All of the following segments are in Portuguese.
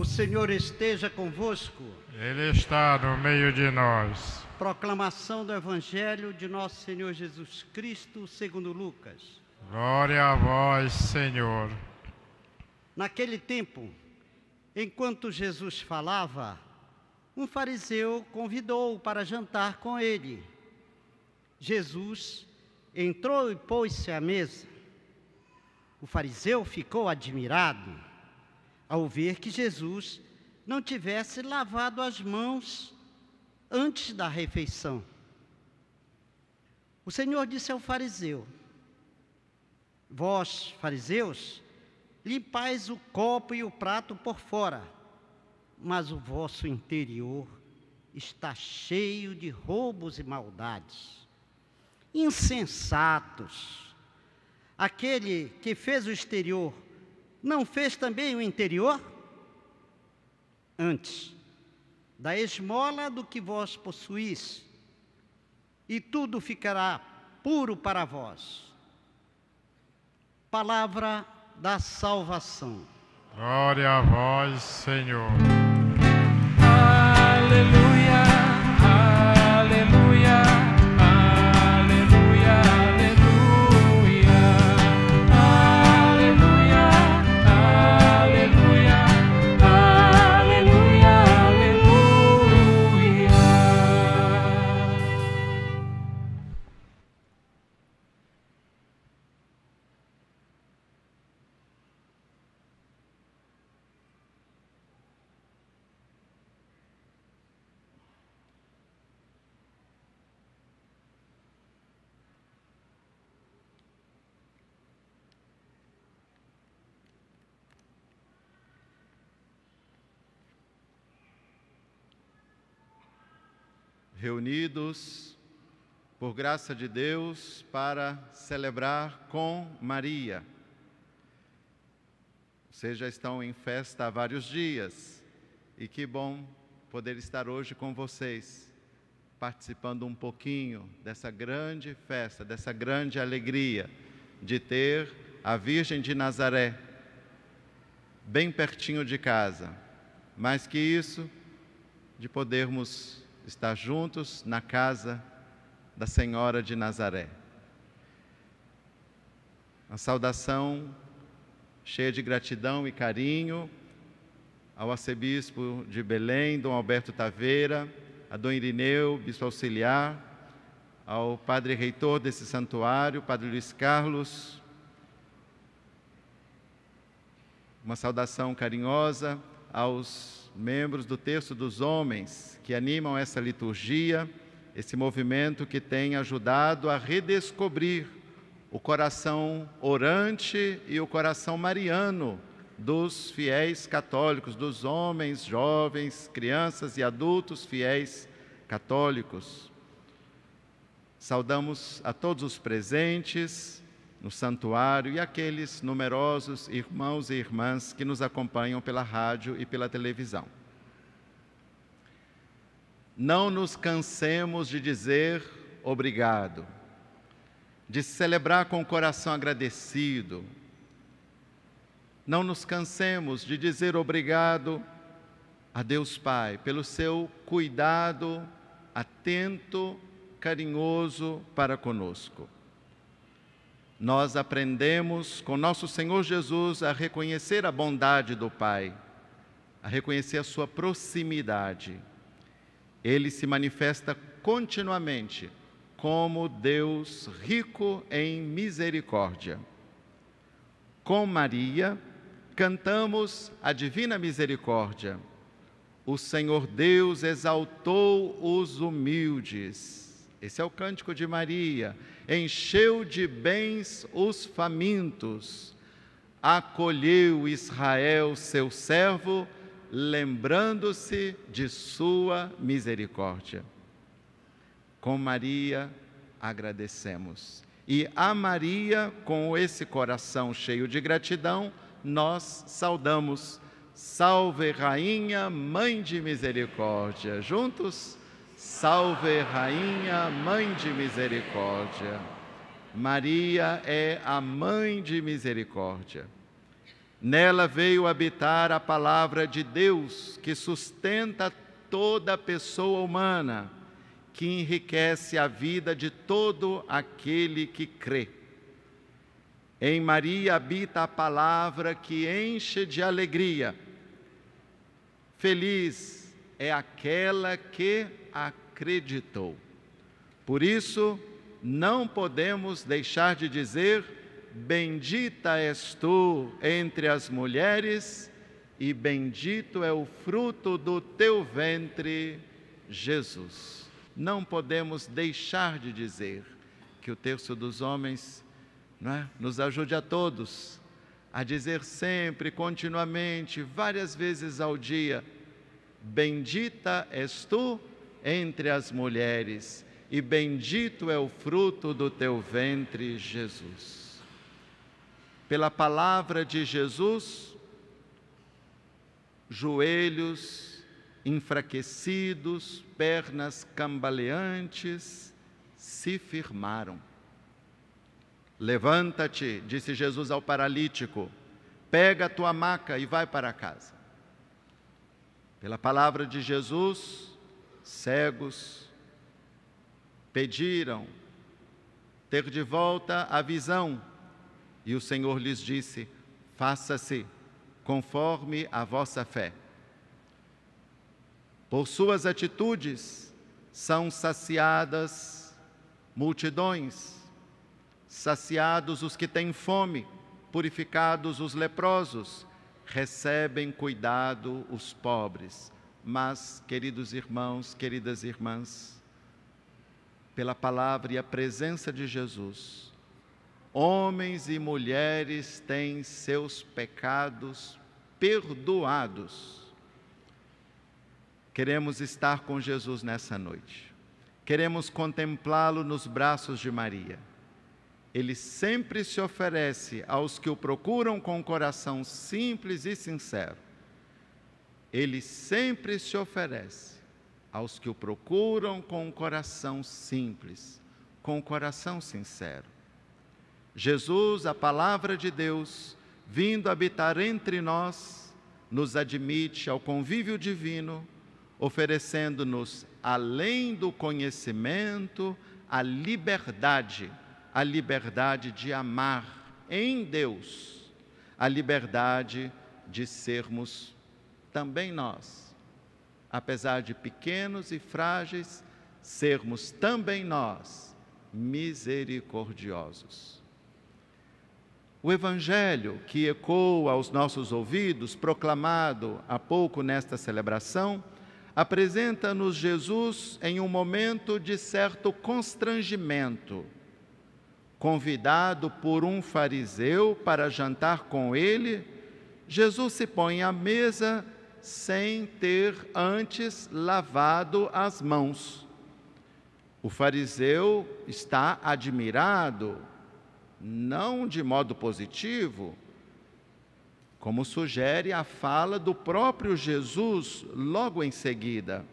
O Senhor esteja convosco. Ele está no meio de nós. Proclamação do Evangelho de nosso Senhor Jesus Cristo, segundo Lucas. Glória a vós, Senhor. Naquele tempo, enquanto Jesus falava, um fariseu convidou-o para jantar com ele. Jesus entrou e pôs-se à mesa. O fariseu ficou admirado ao ver que Jesus não tivesse lavado as mãos antes da refeição. O Senhor disse ao fariseu: Vós, fariseus, limpais o copo e o prato por fora, mas o vosso interior está cheio de roubos e maldades. Insensatos! Aquele que fez o exterior não fez também o interior? Antes, da esmola do que vós possuís, e tudo ficará puro para vós. Palavra da salvação. Glória a vós, Senhor. Aleluia. reunidos por graça de Deus para celebrar com Maria. Vocês já estão em festa há vários dias e que bom poder estar hoje com vocês, participando um pouquinho dessa grande festa, dessa grande alegria de ter a Virgem de Nazaré bem pertinho de casa. Mais que isso, de podermos estar juntos na casa da Senhora de Nazaré. Uma saudação cheia de gratidão e carinho ao arcebispo de Belém, Dom Alberto Taveira, a Dom Irineu, bispo auxiliar, ao padre reitor desse santuário, Padre Luiz Carlos. Uma saudação carinhosa aos membros do texto dos homens que animam essa liturgia, esse movimento que tem ajudado a redescobrir o coração orante e o coração mariano dos fiéis católicos, dos homens, jovens, crianças e adultos fiéis católicos. Saudamos a todos os presentes, no santuário e aqueles numerosos irmãos e irmãs que nos acompanham pela rádio e pela televisão. Não nos cansemos de dizer obrigado, de celebrar com o coração agradecido. Não nos cansemos de dizer obrigado a Deus Pai pelo seu cuidado atento, carinhoso para conosco nós aprendemos com nosso Senhor Jesus a reconhecer a bondade do Pai, a reconhecer a sua proximidade. Ele se manifesta continuamente como Deus rico em misericórdia. Com Maria, cantamos a divina misericórdia. O Senhor Deus exaltou os humildes. Esse é o cântico de Maria. Encheu de bens os famintos, acolheu Israel, seu servo, lembrando-se de sua misericórdia. Com Maria agradecemos. E a Maria, com esse coração cheio de gratidão, nós saudamos. Salve, Rainha, Mãe de Misericórdia. Juntos, Salve, Rainha, Mãe de Misericórdia. Maria é a Mãe de Misericórdia. Nela veio habitar a palavra de Deus, que sustenta toda pessoa humana, que enriquece a vida de todo aquele que crê. Em Maria habita a palavra que enche de alegria. Feliz é aquela que acreditou. Por isso, não podemos deixar de dizer: Bendita és tu entre as mulheres, e bendito é o fruto do teu ventre, Jesus. Não podemos deixar de dizer que o terço dos homens é? nos ajude a todos a dizer sempre, continuamente, várias vezes ao dia: Bendita és tu entre as mulheres, e bendito é o fruto do teu ventre, Jesus. Pela palavra de Jesus, joelhos enfraquecidos, pernas cambaleantes, se firmaram. Levanta-te, disse Jesus ao paralítico, pega a tua maca e vai para casa. Pela palavra de Jesus, cegos, pediram ter de volta a visão, e o Senhor lhes disse: Faça-se conforme a vossa fé. Por suas atitudes são saciadas multidões, saciados os que têm fome, purificados os leprosos, recebem cuidado os pobres. Mas, queridos irmãos, queridas irmãs, pela palavra e a presença de Jesus, homens e mulheres têm seus pecados perdoados. Queremos estar com Jesus nessa noite. Queremos contemplá-lo nos braços de Maria. Ele sempre se oferece aos que o procuram com um coração simples e sincero ele sempre se oferece aos que o procuram com um coração simples, com um coração sincero. Jesus, a palavra de Deus, vindo habitar entre nós, nos admite ao convívio divino, oferecendo-nos, além do conhecimento, a liberdade, a liberdade de amar em Deus, a liberdade de sermos também nós, apesar de pequenos e frágeis, sermos também nós misericordiosos. O Evangelho que ecoa aos nossos ouvidos, proclamado há pouco nesta celebração, apresenta-nos Jesus em um momento de certo constrangimento. Convidado por um fariseu para jantar com ele, Jesus se põe à mesa sem ter antes lavado as mãos. O fariseu está admirado, não de modo positivo, como sugere a fala do próprio Jesus logo em seguida.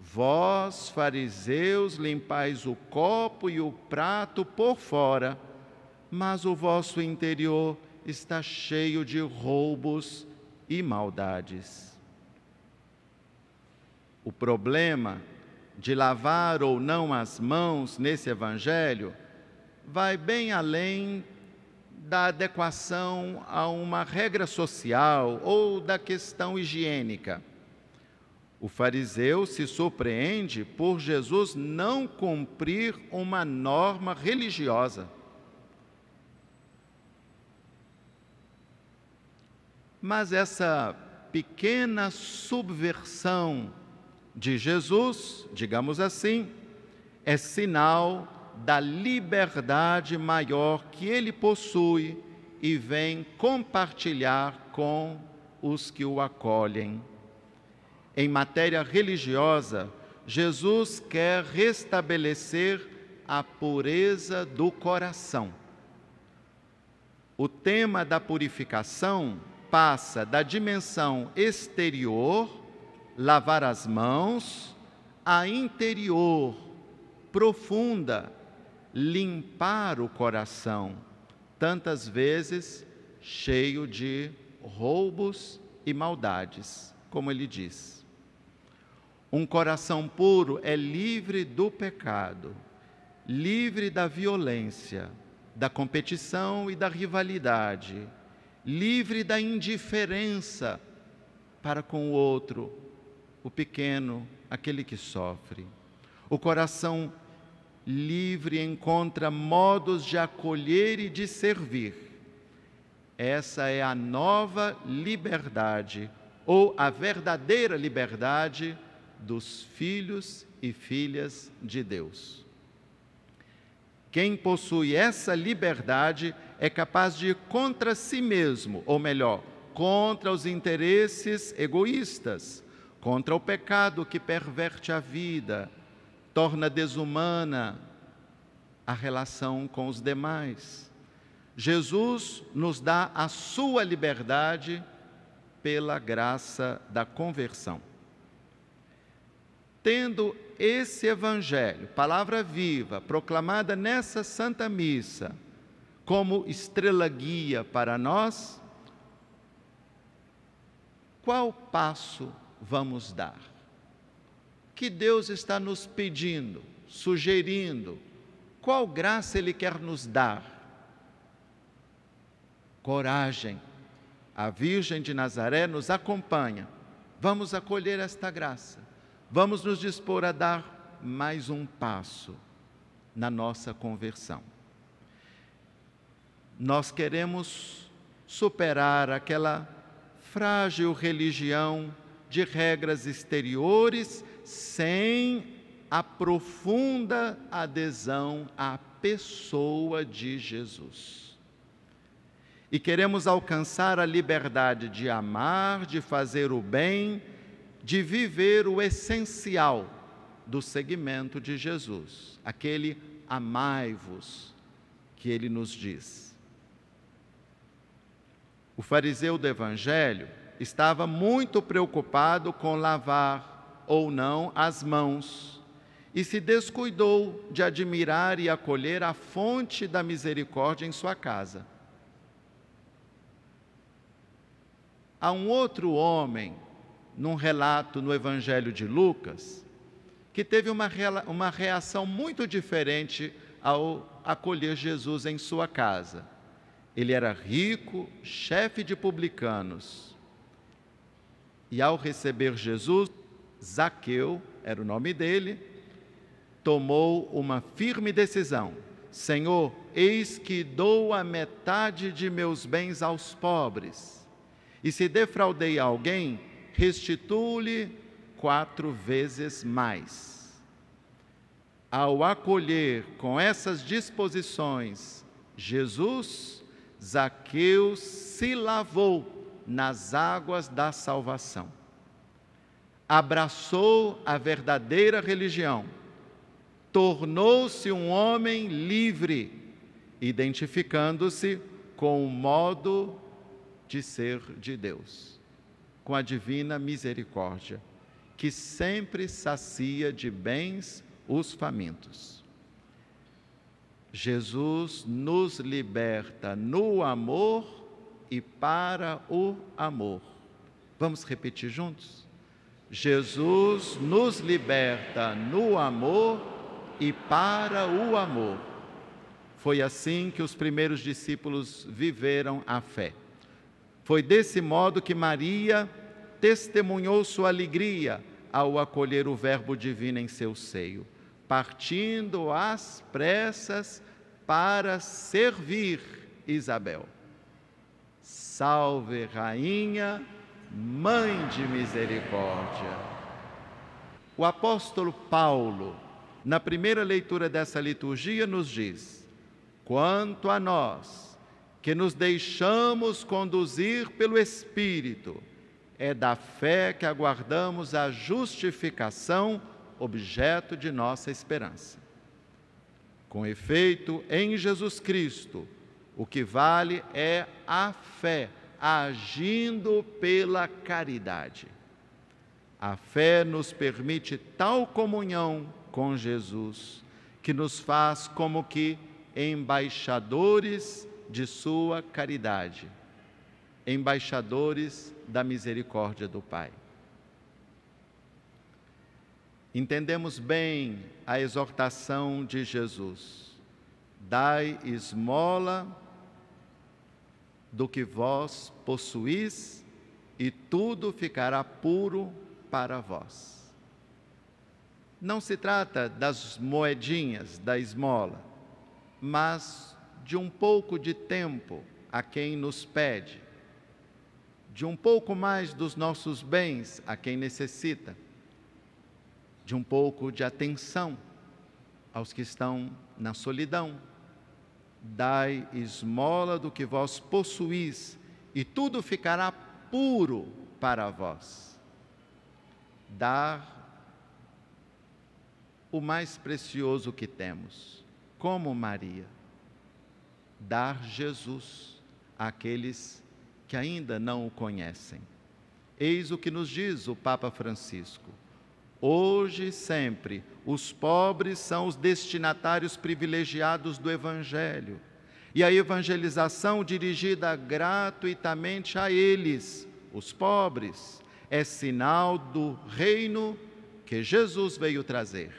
Vós, fariseus, limpais o copo e o prato por fora, mas o vosso interior está cheio de roubos e maldades. O problema de lavar ou não as mãos nesse evangelho vai bem além da adequação a uma regra social ou da questão higiênica. O fariseu se surpreende por Jesus não cumprir uma norma religiosa. Mas essa pequena subversão de Jesus, digamos assim, é sinal da liberdade maior que ele possui e vem compartilhar com os que o acolhem. Em matéria religiosa, Jesus quer restabelecer a pureza do coração. O tema da purificação passa da dimensão exterior, lavar as mãos, à interior, profunda, limpar o coração, tantas vezes cheio de roubos e maldades, como ele diz. Um coração puro é livre do pecado, livre da violência, da competição e da rivalidade livre da indiferença para com o outro, o pequeno, aquele que sofre. O coração livre encontra modos de acolher e de servir. Essa é a nova liberdade, ou a verdadeira liberdade dos filhos e filhas de Deus. Quem possui essa liberdade é capaz de ir contra si mesmo, ou melhor, contra os interesses egoístas, contra o pecado que perverte a vida, torna desumana a relação com os demais. Jesus nos dá a sua liberdade pela graça da conversão. Tendo esse Evangelho, palavra viva, proclamada nessa Santa Missa, como estrela guia para nós, qual passo vamos dar? Que Deus está nos pedindo, sugerindo, qual graça Ele quer nos dar? Coragem. A Virgem de Nazaré nos acompanha. Vamos acolher esta graça. Vamos nos dispor a dar mais um passo na nossa conversão nós queremos superar aquela frágil religião de regras exteriores sem a profunda adesão à pessoa de Jesus. E queremos alcançar a liberdade de amar, de fazer o bem, de viver o essencial do seguimento de Jesus, aquele amai-vos que ele nos diz. O fariseu do Evangelho estava muito preocupado com lavar ou não as mãos e se descuidou de admirar e acolher a fonte da misericórdia em sua casa. Há um outro homem, num relato no Evangelho de Lucas, que teve uma, uma reação muito diferente ao acolher Jesus em sua casa. Ele era rico, chefe de publicanos. E ao receber Jesus, Zaqueu, era o nome dele, tomou uma firme decisão: Senhor, eis que dou a metade de meus bens aos pobres. E se defraudei alguém, restituo-lhe quatro vezes mais. Ao acolher com essas disposições Jesus, Zaqueu se lavou nas águas da salvação. Abraçou a verdadeira religião. Tornou-se um homem livre, identificando-se com o modo de ser de Deus, com a divina misericórdia, que sempre sacia de bens os famintos. Jesus nos liberta no amor e para o amor. Vamos repetir juntos? Jesus nos liberta no amor e para o amor. Foi assim que os primeiros discípulos viveram a fé. Foi desse modo que Maria testemunhou sua alegria ao acolher o Verbo divino em seu seio partindo às pressas para servir Isabel. Salve, Rainha, Mãe de Misericórdia. O apóstolo Paulo, na primeira leitura dessa liturgia, nos diz: quanto a nós, que nos deixamos conduzir pelo Espírito, é da fé que aguardamos a justificação objeto de nossa esperança. Com efeito, em Jesus Cristo, o que vale é a fé, agindo pela caridade. A fé nos permite tal comunhão com Jesus, que nos faz como que embaixadores de sua caridade, embaixadores da misericórdia do Pai entendemos bem a exortação de Jesus: dai esmola do que vós possuís, e tudo ficará puro para vós. Não se trata das moedinhas da esmola, mas de um pouco de tempo a quem nos pede, de um pouco mais dos nossos bens a quem necessita de um pouco de atenção aos que estão na solidão. Dai esmola do que vós possuís, e tudo ficará puro para vós. Dar o mais precioso que temos, como Maria. Dar Jesus àqueles que ainda não o conhecem. Eis o que nos diz o Papa Francisco hoje e sempre, os pobres são os destinatários privilegiados do Evangelho. E a evangelização dirigida gratuitamente a eles, os pobres, é sinal do reino que Jesus veio trazer.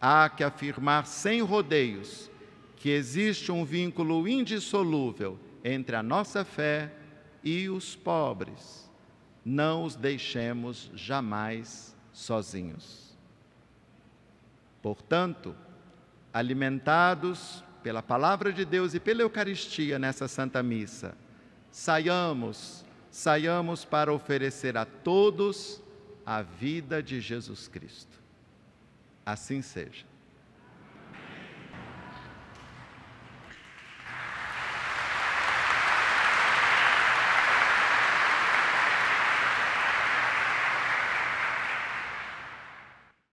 Há que afirmar sem rodeios que existe um vínculo indissolúvel entre a nossa fé e os pobres não os deixemos jamais sozinhos. Portanto, alimentados pela palavra de Deus e pela Eucaristia nessa Santa Missa, saiamos, saiamos para oferecer a todos a vida de Jesus Cristo. Assim seja.